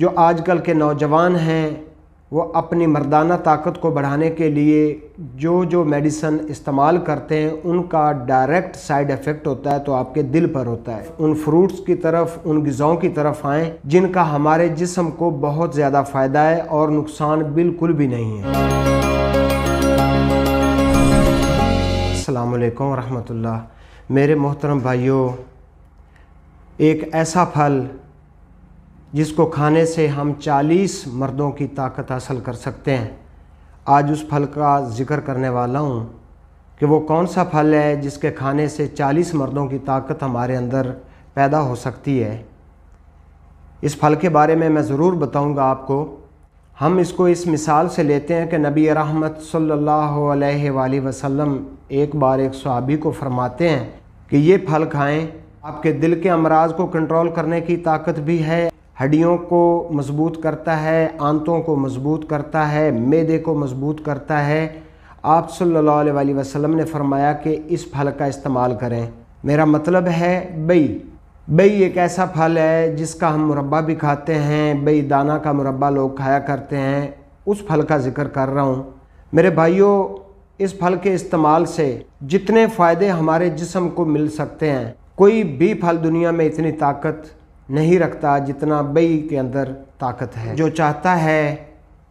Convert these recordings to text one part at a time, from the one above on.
जो आजकल के नौजवान हैं वो अपनी मर्दाना ताकत को बढ़ाने के लिए जो जो मेडिसन इस्तेमाल करते हैं उनका डायरेक्ट साइड इफ़ेक्ट होता है तो आपके दिल पर होता है उन फ्रूट्स की तरफ उन गज़ाओं की तरफ आएँ जिनका हमारे जिसम को बहुत ज़्यादा फ़ायदा है और नुकसान बिल्कुल भी नहीं है अल्लाम रहमतुल्लाह मेरे मोहतरम भाइयों एक ऐसा फल जिसको खाने से हम 40 मर्दों की ताकत हासिल कर सकते हैं आज उस फल का जिक्र करने वाला हूँ कि वो कौन सा फल है जिसके खाने से 40 मर्दों की ताकत हमारे अंदर पैदा हो सकती है इस फल के बारे में मैं ज़रूर बताऊंगा आपको हम इसको इस मिसाल से लेते हैं कि नबी रहमत सल्लल्लाहु अलैहि वसल्लम एक बार एक सहाबी को फरमाते हैं कि ये फल खाएं आपके दिल के अमराज को कंट्रोल करने की ताकत भी है हड्डियों को मजबूत करता है आंतों को मजबूत करता है मैदे को मजबूत करता है आप सल्लल्लाहु अलैहि वसल्लम ने फरमाया कि इस फल का इस्तेमाल करें मेरा मतलब है बई बई एक ऐसा फल है जिसका हम मुरबा भी खाते हैं बई दाना का मुरबा लोग खाया करते हैं उस फल का जिक्र कर रहा हूँ मेरे भाइयों इस फल के इस्तेमाल से जितने फ़ायदे हमारे जिसम को मिल सकते हैं कोई भी फल दुनिया में इतनी ताकत नहीं रखता जितना बई के अंदर ताकत है जो चाहता है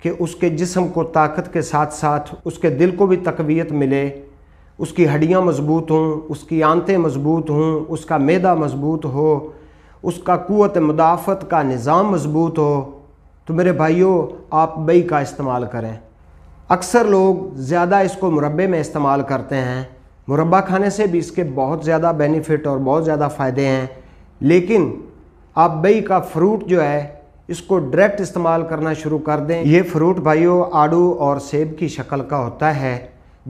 कि उसके जिस्म को ताकत के साथ साथ उसके दिल को भी तकवीत मिले उसकी हड्डियाँ मजबूत हों उसकी आंतें मजबूत हों उसका मैदा मजबूत हो उसका क़वत मुदाफ़त का निज़ाम मजबूत हो तो मेरे भाइयों आप बई का इस्तेमाल करें अक्सर लोग ज़्यादा इसको मुरबे में इस्तेमाल करते हैं मुरबा खाने से भी इसके बहुत ज़्यादा बेनिफिट और बहुत ज़्यादा फ़ायदे हैं लेकिन आप बई का फ्रूट जो है इसको डायरेक्ट इस्तेमाल करना शुरू कर दें ये फ्रूट भाइयों आड़ू और सेब की शक्ल का होता है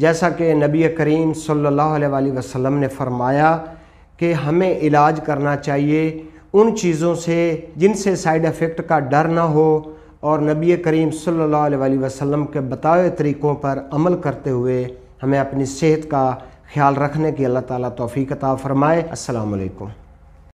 जैसा कि नबी करीम सल्लल्लाहु अलैहि वसल्लम ने फरमाया कि हमें इलाज करना चाहिए उन चीज़ों से जिनसे साइड इफ़ेक्ट का डर ना हो और नबी करीम सल्लल्लाहु अलैहि वसल्लम के बताए तरीक़ों पर अमल करते हुए हमें अपनी सेहत का ख्याल रखने की अल्लाह ताला तौफीक अता फ़रमाए अस्सलाम